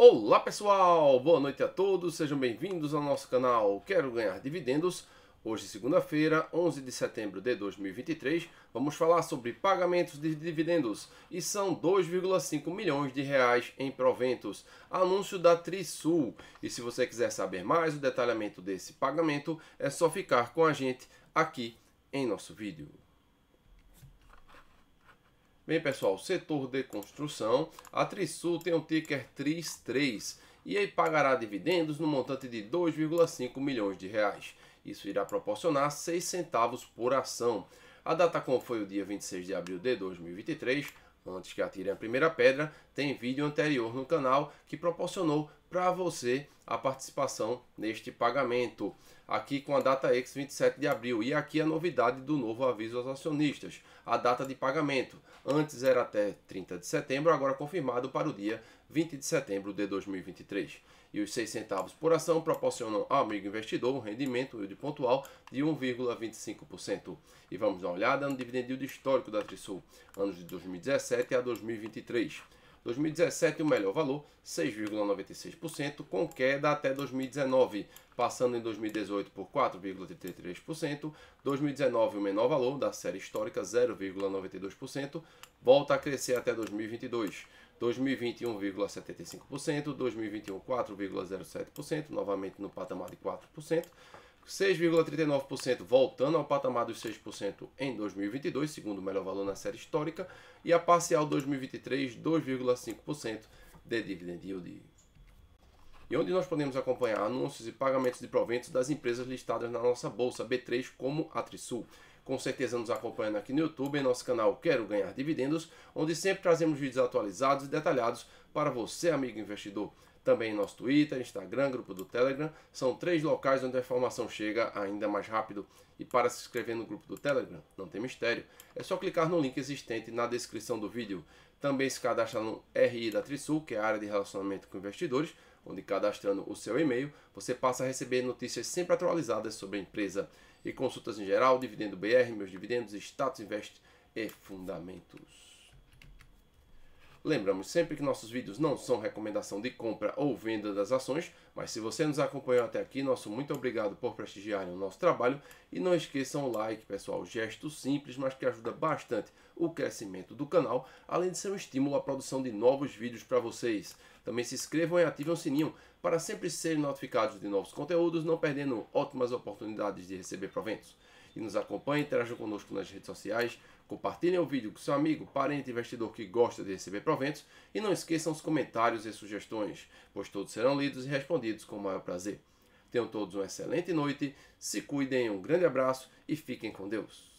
Olá pessoal, boa noite a todos, sejam bem-vindos ao nosso canal Quero Ganhar Dividendos. Hoje, segunda-feira, 11 de setembro de 2023, vamos falar sobre pagamentos de dividendos e são 2,5 milhões de reais em proventos. Anúncio da Trisul. E se você quiser saber mais o detalhamento desse pagamento, é só ficar com a gente aqui em nosso vídeo. Bem, pessoal, setor de construção, a Trisul tem o um ticker TRIS3 e aí pagará dividendos no montante de 2,5 milhões de reais. Isso irá proporcionar 6 centavos por ação. A data como foi o dia 26 de abril de 2023, antes que atirem a primeira pedra, tem vídeo anterior no canal que proporcionou para você a participação neste pagamento. Aqui com a data ex 27 de abril. E aqui a novidade do novo aviso aos acionistas, a data de pagamento. Antes era até 30 de setembro, agora confirmado para o dia 20 de setembro de 2023. E os 6 centavos por ação proporcionam ao amigo investidor um rendimento de pontual de 1,25%. E vamos dar uma olhada no dividendo histórico da Trisul, anos de 2017 a 2023. 2017, o melhor valor, 6,96%, com queda até 2019, passando em 2018 por 4,33%, 2019 o menor valor da série histórica 0,92%, volta a crescer até 2022. 2021 1,75%, 2021 4,07%, novamente no patamar de 4%, 6,39% voltando ao patamar dos 6% em 2022, segundo o melhor valor na série histórica, e a parcial 2023, 2,5% de dividend yield. E onde nós podemos acompanhar anúncios e pagamentos de proventos das empresas listadas na nossa bolsa B3, como a Trisul com certeza nos acompanhando aqui no YouTube, em nosso canal Quero Ganhar Dividendos, onde sempre trazemos vídeos atualizados e detalhados para você, amigo investidor. Também em nosso Twitter, Instagram, grupo do Telegram, são três locais onde a informação chega ainda mais rápido. E para se inscrever no grupo do Telegram, não tem mistério, é só clicar no link existente na descrição do vídeo. Também se cadastra no RI da Trisul, que é a área de relacionamento com investidores, onde cadastrando o seu e-mail, você passa a receber notícias sempre atualizadas sobre a empresa e consultas em geral, Dividendo BR, meus dividendos, status invest e fundamentos. Lembramos sempre que nossos vídeos não são recomendação de compra ou venda das ações, mas se você nos acompanhou até aqui, nosso muito obrigado por prestigiarem o nosso trabalho e não esqueçam o like, pessoal, gesto simples, mas que ajuda bastante o crescimento do canal, além de ser um estímulo à produção de novos vídeos para vocês. Também se inscrevam e ativem o sininho para sempre serem notificados de novos conteúdos, não perdendo ótimas oportunidades de receber proventos. E nos acompanhem, interajam conosco nas redes sociais, compartilhem o vídeo com seu amigo, parente, investidor que gosta de receber proventos e não esqueçam os comentários e sugestões, pois todos serão lidos e respondidos com o maior prazer. Tenham todos uma excelente noite, se cuidem, um grande abraço e fiquem com Deus.